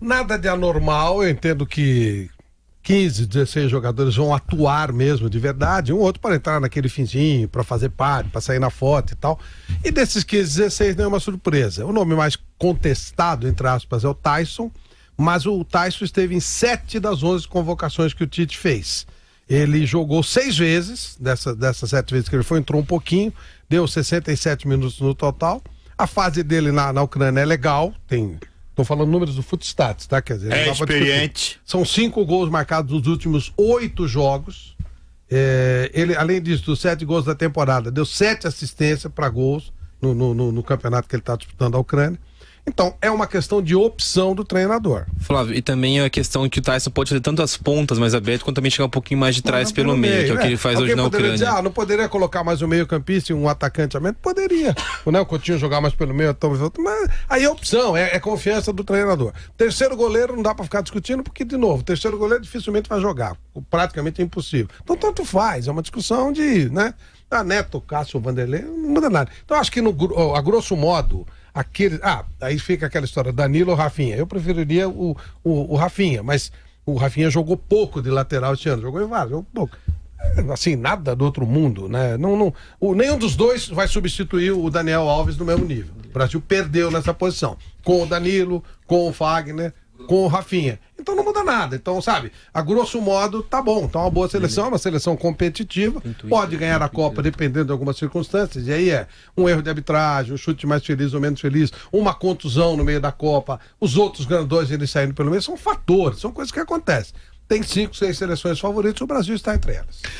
Nada de anormal, eu entendo que 15, 16 jogadores vão atuar mesmo de verdade, um outro para entrar naquele finzinho, para fazer parte, para sair na foto e tal. E desses 15, 16 não é uma surpresa. O nome mais contestado, entre aspas, é o Tyson, mas o Tyson esteve em 7 das 11 convocações que o Tite fez. Ele jogou seis vezes, dessa, dessas sete vezes que ele foi, entrou um pouquinho, deu 67 minutos no total. A fase dele na, na Ucrânia é legal, tem Estou falando números do Footstats, tá? Quer dizer, é experiente. São cinco gols marcados nos últimos oito jogos. É, ele, além disso, dos sete gols da temporada, deu sete assistências para gols no, no, no, no campeonato que ele está disputando a Ucrânia. Então, é uma questão de opção do treinador. Flávio, e também é a questão que o Tyson pode fazer tanto as pontas mais abertas, quanto também chegar um pouquinho mais de trás pelo, meio, meio, que é o que ele é. faz hoje na Ucrânia. Dizer, ah, não poderia colocar mais um meio-campista e um atacante a menos? Poderia. né, o Coutinho jogar mais pelo meio, mas aí é opção, é, é confiança do treinador. Terceiro goleiro não dá para ficar discutindo, porque, de novo, terceiro goleiro dificilmente vai jogar, praticamente é impossível. Então, tanto faz, é uma discussão de, né, a ah, Neto, Cássio, Vanderlei, não muda nada. Então, acho que no, a grosso modo, aquele. Ah, aí fica aquela história, Danilo ou Rafinha. Eu preferiria o, o, o Rafinha, mas o Rafinha jogou pouco de lateral esse ano, jogou em vários, jogou pouco. É, assim, nada do outro mundo, né? Não, não, o, nenhum dos dois vai substituir o Daniel Alves no mesmo nível. O Brasil perdeu nessa posição. Com o Danilo, com o Fagner, com o Rafinha então não muda nada. Então, sabe, a grosso modo, tá bom. Então, uma boa seleção, uhum. uma seleção competitiva. pode ganhar a Copa dependendo de algumas circunstâncias. E aí é um erro de arbitragem, um chute mais feliz ou menos feliz, uma contusão no meio da Copa, os outros grandões eles saindo pelo meio. São fatores, são coisas que acontecem. Tem cinco, seis seleções favoritas, o Brasil está entre elas.